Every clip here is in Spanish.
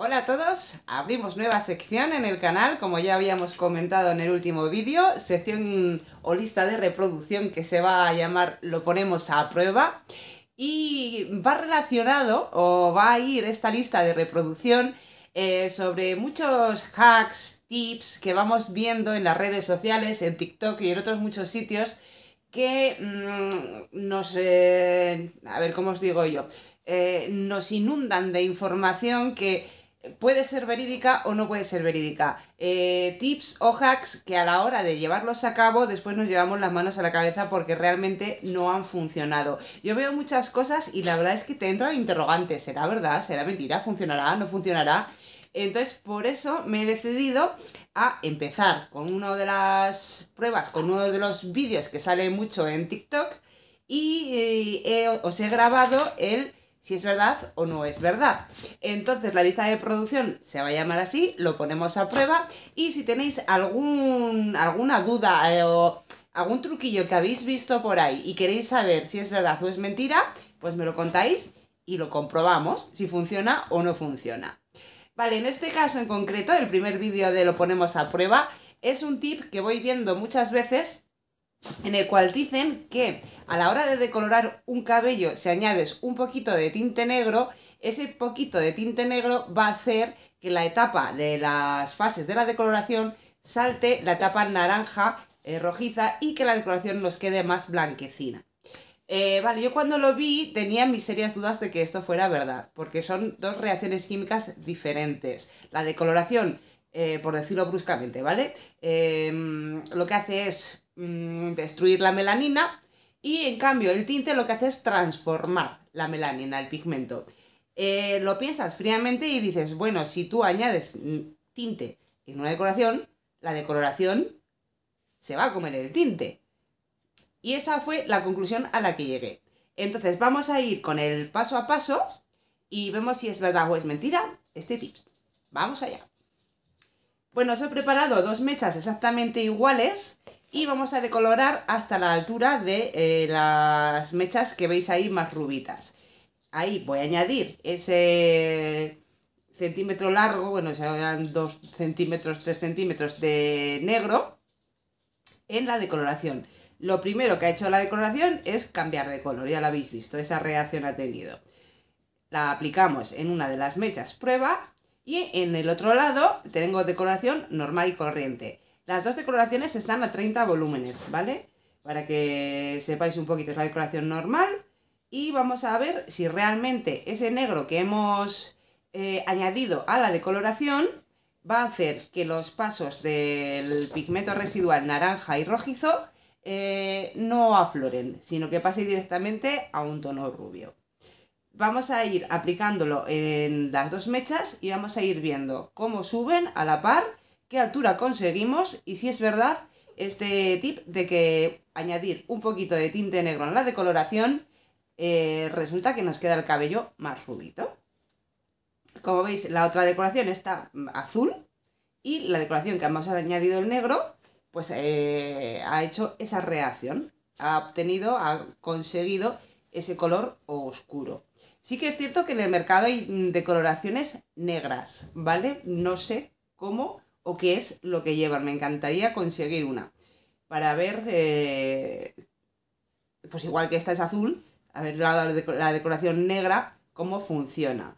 Hola a todos, abrimos nueva sección en el canal, como ya habíamos comentado en el último vídeo, sección o lista de reproducción que se va a llamar Lo ponemos a prueba y va relacionado o va a ir esta lista de reproducción eh, sobre muchos hacks, tips que vamos viendo en las redes sociales, en TikTok y en otros muchos sitios que mm, nos... Eh, a ver, ¿cómo os digo yo? Eh, nos inundan de información que puede ser verídica o no puede ser verídica. Eh, tips o hacks que a la hora de llevarlos a cabo después nos llevamos las manos a la cabeza porque realmente no han funcionado. Yo veo muchas cosas y la verdad es que te el interrogante ¿Será verdad? ¿Será mentira? ¿Funcionará? ¿No funcionará? Entonces, por eso me he decidido a empezar con uno de las pruebas, con uno de los vídeos que sale mucho en TikTok y eh, os he grabado el si es verdad o no es verdad. Entonces la lista de producción se va a llamar así, lo ponemos a prueba y si tenéis algún, alguna duda eh, o algún truquillo que habéis visto por ahí y queréis saber si es verdad o es mentira, pues me lo contáis y lo comprobamos si funciona o no funciona. Vale, en este caso en concreto, el primer vídeo de lo ponemos a prueba es un tip que voy viendo muchas veces en el cual dicen que a la hora de decolorar un cabello si añades un poquito de tinte negro, ese poquito de tinte negro va a hacer que la etapa de las fases de la decoloración salte la etapa naranja eh, rojiza y que la decoración nos quede más blanquecina. Eh, vale, yo cuando lo vi tenía mis serias dudas de que esto fuera verdad, porque son dos reacciones químicas diferentes. La decoloración, eh, por decirlo bruscamente, ¿vale? Em, lo que hace es Mm, destruir la melanina y en cambio el tinte lo que hace es transformar la melanina, el pigmento. Eh, lo piensas fríamente y dices, bueno, si tú añades mm, tinte en una decoración, la decoración se va a comer el tinte. Y esa fue la conclusión a la que llegué. Entonces vamos a ir con el paso a paso y vemos si es verdad o es mentira este tip. Vamos allá. Bueno, os he preparado dos mechas exactamente iguales y vamos a decolorar hasta la altura de eh, las mechas que veis ahí más rubitas. Ahí voy a añadir ese centímetro largo, bueno, serán 2 centímetros, 3 centímetros de negro en la decoloración. Lo primero que ha hecho la decoración es cambiar de color, ya lo habéis visto, esa reacción ha tenido. La aplicamos en una de las mechas prueba y en el otro lado tengo decoración normal y corriente. Las dos decoraciones están a 30 volúmenes, ¿vale? Para que sepáis un poquito, es la decoración normal. Y vamos a ver si realmente ese negro que hemos eh, añadido a la decoloración va a hacer que los pasos del pigmento residual naranja y rojizo eh, no afloren, sino que pase directamente a un tono rubio. Vamos a ir aplicándolo en las dos mechas y vamos a ir viendo cómo suben a la par qué altura conseguimos y si es verdad este tip de que añadir un poquito de tinte negro en la decoloración eh, resulta que nos queda el cabello más rubito. Como veis, la otra decoración está azul y la decoración que hemos añadido el negro, pues eh, ha hecho esa reacción, ha obtenido, ha conseguido ese color oscuro. Sí que es cierto que en el mercado hay decoloraciones negras, ¿vale? No sé cómo o qué es lo que llevan. Me encantaría conseguir una para ver, eh, pues igual que esta es azul, a ver la, decoración negra, cómo funciona.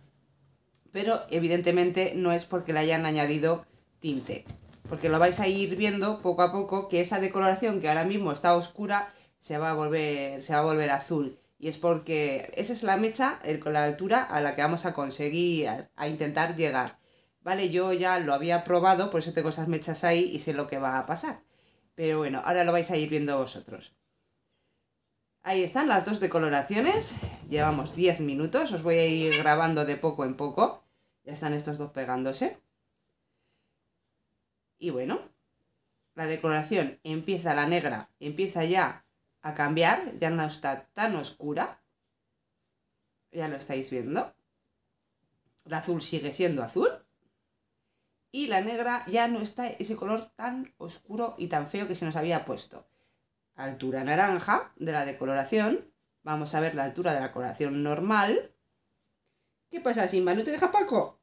Pero evidentemente no es porque le hayan añadido tinte, porque lo vais a ir viendo poco a poco que esa decoración que ahora mismo está oscura se va a volver, se va a volver azul. Y es porque esa es la mecha, el, la altura a la que vamos a conseguir, a intentar llegar vale, yo ya lo había probado, por eso tengo esas mechas ahí y sé lo que va a pasar. Pero bueno, ahora lo vais a ir viendo vosotros. Ahí están las dos decoloraciones, llevamos 10 minutos, os voy a ir grabando de poco en poco. Ya están estos dos pegándose. Y bueno, la decoración empieza, la negra empieza ya a cambiar, ya no está tan oscura. Ya lo estáis viendo. El azul sigue siendo azul y la negra ya no está ese color tan oscuro y tan feo que se nos había puesto. Altura naranja de la decoloración. Vamos a ver la altura de la coloración normal. ¿Qué pasa, Simba? ¿No te deja Paco?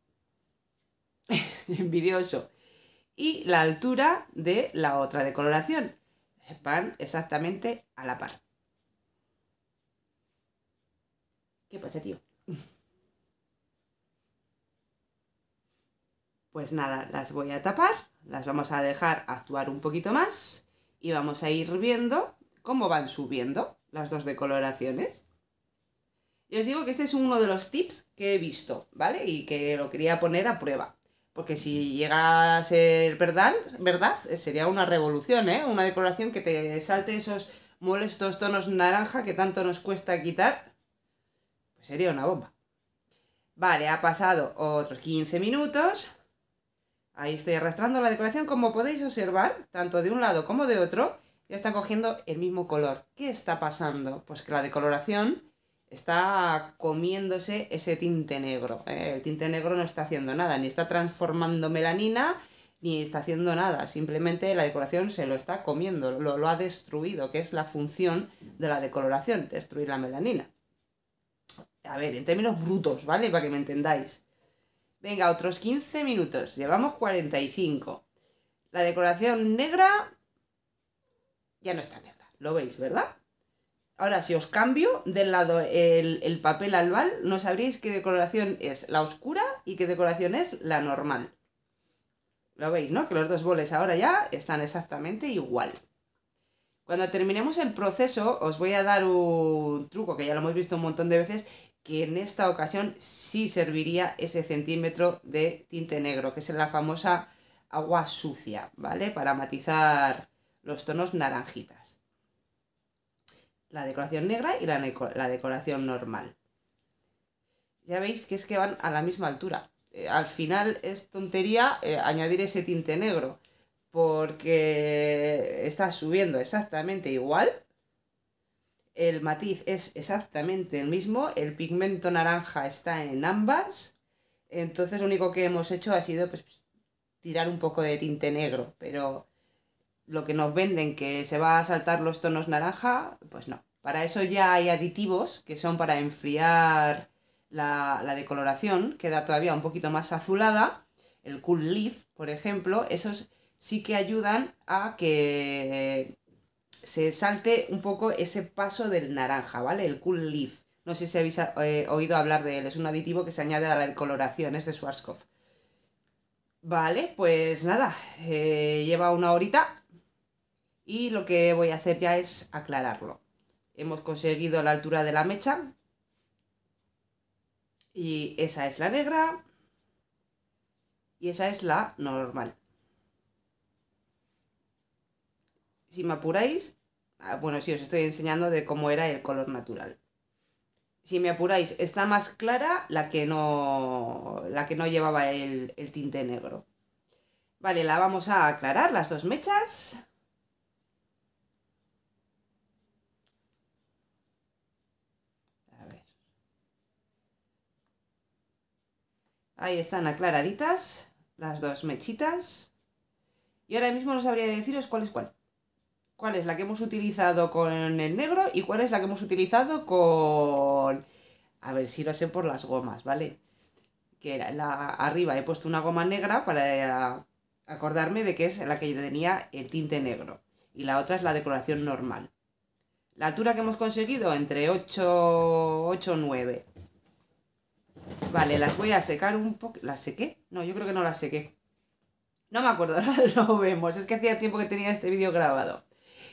Envidioso. Y la altura de la otra decoloración. Van exactamente a la par. ¿Qué pasa, tío? Pues nada, las voy a tapar, las vamos a dejar actuar un poquito más y vamos a ir viendo cómo van subiendo las dos decoloraciones. Y os digo que este es uno de los tips que he visto, ¿vale? Y que lo quería poner a prueba. Porque si llega a ser verdad, verdad sería una revolución, ¿eh? Una decoración que te salte esos molestos tonos naranja que tanto nos cuesta quitar. Pues sería una bomba. Vale, ha pasado otros 15 minutos. Ahí estoy arrastrando la decoración, como podéis observar, tanto de un lado como de otro, ya está cogiendo el mismo color. ¿Qué está pasando? Pues que la decoloración está comiéndose ese tinte negro. ¿eh? El tinte negro no está haciendo nada, ni está transformando melanina, ni está haciendo nada. Simplemente la decoración se lo está comiendo, lo, lo ha destruido, que es la función de la decoloración, destruir la melanina. A ver, en términos brutos, ¿vale? Para que me entendáis. Venga, otros 15 minutos. Llevamos 45. La decoración negra ya no está negra. Lo veis, ¿verdad? Ahora, si os cambio del lado el, papel papel albal, no sabréis qué decoración es la oscura y qué decoración es la normal. Lo veis, ¿no? Que los dos boles ahora ya están exactamente igual. Cuando terminemos el proceso, os voy a dar un truco que ya lo hemos visto un montón de veces que en esta ocasión sí serviría ese centímetro de tinte negro, que es la famosa agua sucia, ¿vale? Para matizar los tonos naranjitas. La decoración negra y la, decoración normal. Ya veis que es que van a la misma altura. Eh, al final es tontería eh, añadir ese tinte negro, porque está subiendo exactamente igual el matiz es exactamente el mismo, el pigmento naranja está en ambas, entonces lo único que hemos hecho ha sido pues, tirar un poco de tinte negro, pero lo que nos venden que se va a saltar los tonos naranja, pues no. Para eso ya hay aditivos que son para enfriar la, la decoloración, queda todavía un poquito más azulada, el Cool Leaf, por ejemplo, esos sí que ayudan a que se salte un poco ese paso del naranja, ¿vale? El cool leaf. No sé si habéis eh, oído hablar de él, es un aditivo que se añade a la decoloración, es de Schwarzkopf. Vale, pues nada, eh, lleva una horita y lo que voy a hacer ya es aclararlo. Hemos conseguido la altura de la mecha y esa es la negra y esa es la normal. si me apuráis, ah, bueno, sí, os estoy enseñando de cómo era el color natural. Si me apuráis, está más clara la que no, la que no llevaba el, el tinte negro. Vale, la vamos a aclarar, las dos mechas. A ver. Ahí están aclaraditas las dos mechitas. Y ahora mismo no sabría deciros cuál es cuál cuál es la que hemos utilizado con el negro y cuál es la que hemos utilizado con... A ver si lo sé por las gomas, ¿vale? Que la, arriba he puesto una goma negra para acordarme de que es la que tenía el tinte negro. Y la otra es la decoración normal. La altura que hemos conseguido entre 8, 8 9. Vale, las voy a secar un poco. ¿Las sequé? No, yo creo que no las sequé. No me acuerdo, ahora lo vemos. Es que hacía tiempo que tenía este vídeo grabado.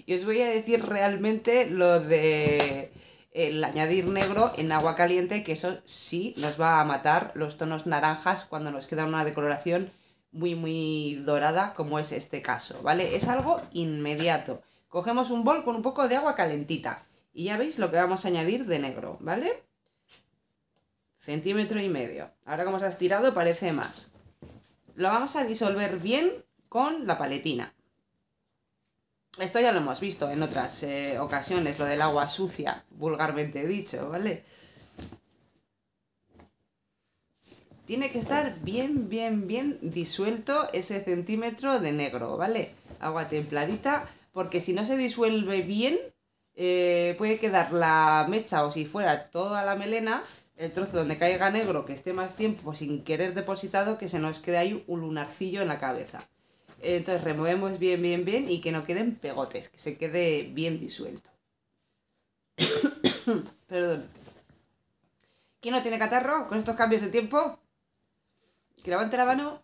Y os voy a decir realmente lo de el añadir negro en agua caliente, que eso sí nos va a matar los tonos naranjas cuando nos queda una decoloración muy, muy dorada, como es este caso, ¿vale? Es algo inmediato. Cogemos un bol con un poco de agua calentita y ya veis lo que vamos a añadir de negro, ¿vale? Centímetro y medio. Ahora como se ha estirado parece más. Lo vamos a disolver bien con la paletina. Esto ya lo hemos visto en otras eh, ocasiones, lo del agua sucia, vulgarmente dicho, ¿vale? Tiene que estar bien, bien, bien disuelto ese centímetro de negro, ¿vale? Agua templadita, porque si no se disuelve bien, eh, puede quedar la mecha o si fuera toda la melena, el trozo donde caiga negro que esté más tiempo sin querer depositado, que se nos quede ahí un lunarcillo en la cabeza. Entonces removemos bien, bien, bien y que no queden pegotes, que se quede bien disuelto. Perdón. ¿Quién no tiene catarro con estos cambios de tiempo? Que levante la mano.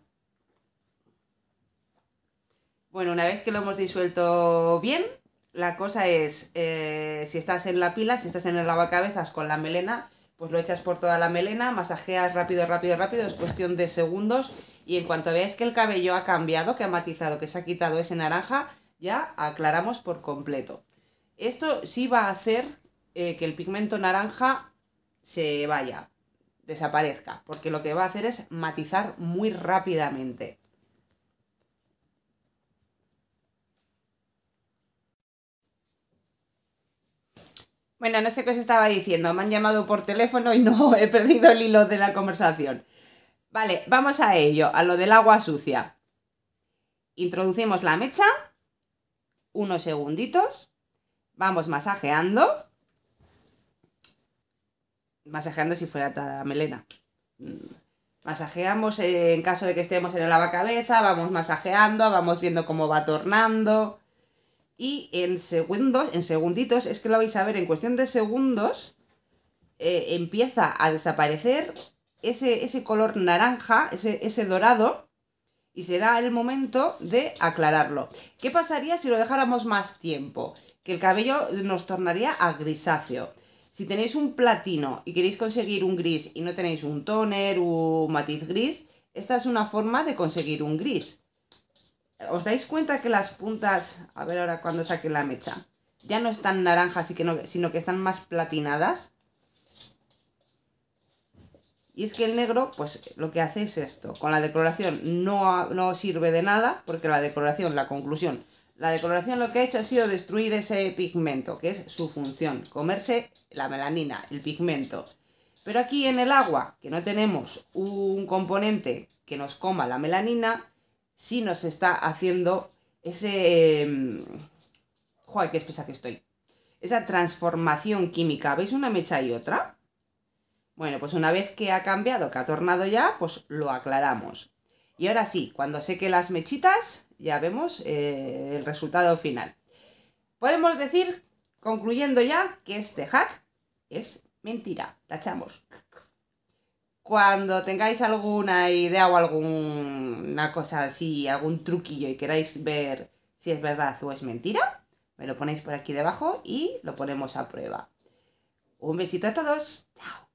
Bueno, una vez que lo hemos disuelto bien, la cosa es, eh, si estás en la pila, si estás en el lavacabezas con la melena, pues lo echas por toda la melena, masajeas rápido, rápido, rápido, es cuestión de segundos y en cuanto veáis que el cabello ha cambiado, que ha matizado, que se ha quitado ese naranja, ya aclaramos por completo. Esto sí va a hacer eh, que el pigmento naranja se vaya, desaparezca, porque lo que va a hacer es matizar muy rápidamente. Bueno, no sé qué os estaba diciendo, me han llamado por teléfono y no he perdido el hilo de la conversación. Vale, vamos a ello, a lo del agua sucia. Introducimos la mecha, unos segunditos, vamos masajeando. Masajeando si fuera la melena. Masajeamos eh, en caso de que estemos en el lavacabeza, vamos masajeando, vamos viendo cómo va tornando. Y en segundos, en segunditos, es que lo vais a ver, en cuestión de segundos, eh, empieza a desaparecer ese, ese color naranja, ese, ese dorado, y será el momento de aclararlo. ¿Qué pasaría si lo dejáramos más tiempo? Que el cabello nos tornaría a grisáceo. Si tenéis un platino y queréis conseguir un gris y no tenéis un toner, un matiz gris, esta es una forma de conseguir un gris. ¿Os dais cuenta que las puntas, a ver ahora cuando saque la mecha, ya no están naranjas, sino que están más platinadas? Y es que el negro, pues lo que hace es esto. Con la decoración no, no sirve de nada, porque la decoración, la conclusión, la decoración lo que ha hecho ha sido destruir ese pigmento, que es su función, comerse la melanina, el pigmento. Pero aquí en el agua, que no tenemos un componente que nos coma la melanina, si nos está haciendo ese... Em, joder, qué espesa que estoy. Esa transformación química. ¿Veis una mecha y otra? Bueno, pues una vez que ha cambiado, que ha tornado ya, pues lo aclaramos. Y ahora sí, cuando seque las mechitas, ya vemos eh, el resultado final. Podemos decir, concluyendo ya, que este hack es mentira. Tachamos cuando tengáis alguna idea o alguna cosa así, algún truquillo y queráis ver si es verdad o es mentira, me lo ponéis por aquí debajo y lo ponemos a prueba. Un besito a todos. Chao.